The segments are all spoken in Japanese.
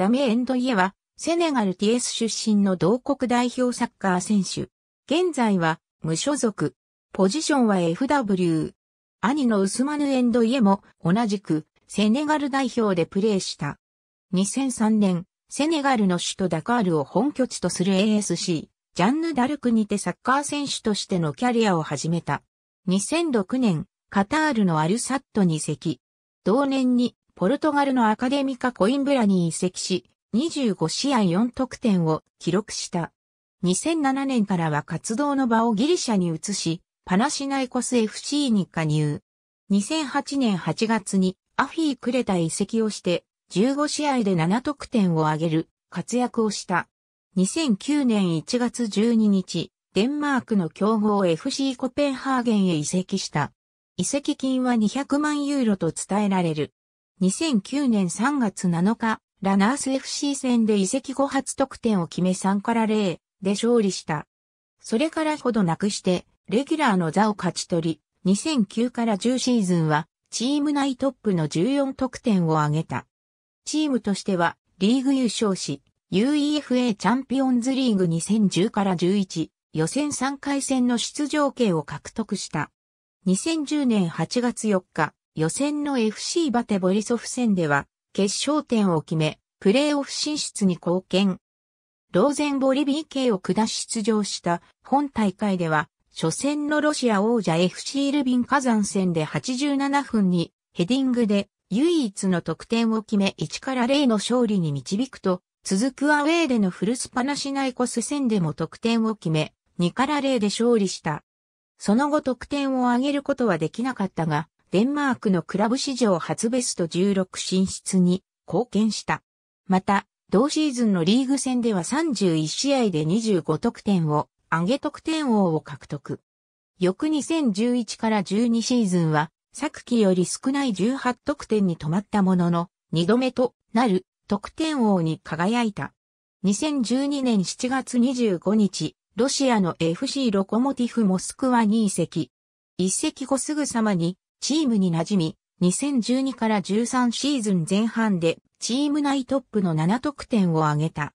ダメエンドイエは、セネガル TS 出身の同国代表サッカー選手。現在は、無所属。ポジションは FW。兄のウスマヌエンドイエも、同じく、セネガル代表でプレーした。2003年、セネガルの首都ダカールを本拠地とする ASC、ジャンヌ・ダルクにてサッカー選手としてのキャリアを始めた。2006年、カタールのアルサットに移籍。同年にポルトガルのアカデミカコインブラに移籍し、25試合4得点を記録した。2007年からは活動の場をギリシャに移し、パナシナイコス FC に加入。2008年8月にアフィー・クレタ移籍をして、15試合で7得点を挙げる活躍をした。2009年1月12日、デンマークの競合 FC コペンハーゲンへ移籍した。移籍金は200万ユーロと伝えられる。2009年3月7日、ラナース FC 戦で移籍後初得点を決め3から0で勝利した。それからほどなくして、レギュラーの座を勝ち取り、2009から10シーズンは、チーム内トップの14得点を挙げた。チームとしては、リーグ優勝し、UEFA チャンピオンズリーグ2010から11、予選3回戦の出場権を獲得した。2010年8月4日、予選の FC バテボリソフ戦では、決勝点を決め、プレーオフ進出に貢献。ローゼンボリ BK を下し出場した本大会では、初戦のロシア王者 FC ルビン火山戦で87分にヘディングで唯一の得点を決め1から0の勝利に導くと、続くアウェーでのフルスパナシナイコス戦でも得点を決め、2から0で勝利した。その後得点を挙げることはできなかったが、デンマークのクラブ史上初ベスト16進出に貢献した。また、同シーズンのリーグ戦では31試合で25得点を上げ得点王を獲得。翌2011から12シーズンは、昨季より少ない18得点に止まったものの、2度目となる得点王に輝いた。2012年7月25日、ロシアの FC ロコモティフモスクワに移籍。一席後すぐさまにチームに馴染み、2012から13シーズン前半でチーム内トップの7得点を挙げた。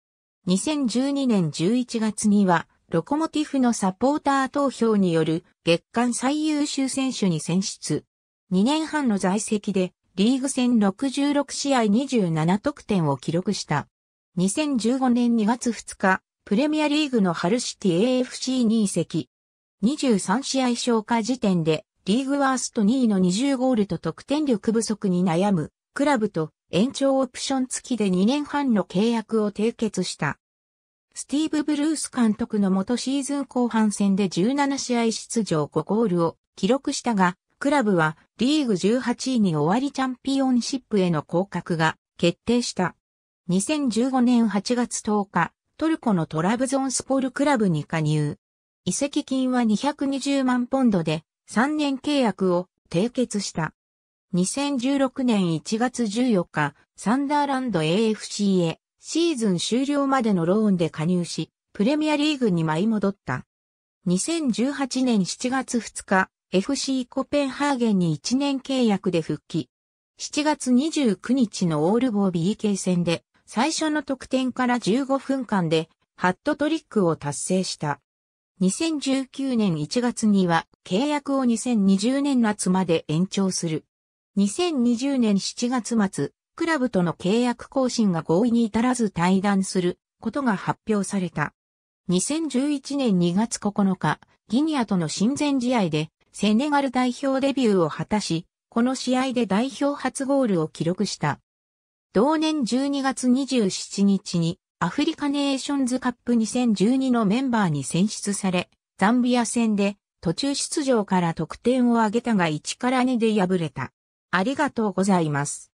2012年11月には、ロコモティフのサポーター投票による月間最優秀選手に選出。2年半の在籍で、リーグ戦66試合27得点を記録した。2015年2月2日、プレミアリーグのハルシティ AFC に移籍。23試合消化時点でリーグワースト2位の20ゴールと得点力不足に悩む、クラブと延長オプション付きで2年半の契約を締結した。スティーブ・ブルース監督の元シーズン後半戦で17試合出場5ゴールを記録したが、クラブはリーグ18位に終わりチャンピオンシップへの降格が決定した。2015年8月10日、トルコのトラブゾンスポールクラブに加入。移籍金は220万ポンドで、3年契約を締結した。2016年1月14日、サンダーランド AFC へシーズン終了までのローンで加入し、プレミアリーグに舞い戻った。2018年7月2日、FC コペンハーゲンに1年契約で復帰。7月29日のオールボー BK 戦で最初の得点から15分間でハットトリックを達成した。2019年1月には契約を2020年夏まで延長する。2020年7月末、クラブとの契約更新が合意に至らず退団することが発表された。2011年2月9日、ギニアとの親善試合でセネガル代表デビューを果たし、この試合で代表初ゴールを記録した。同年12月27日にアフリカネーションズカップ2012のメンバーに選出され、ザンビア戦で途中出場から得点を挙げたが1から2で敗れた。ありがとうございます。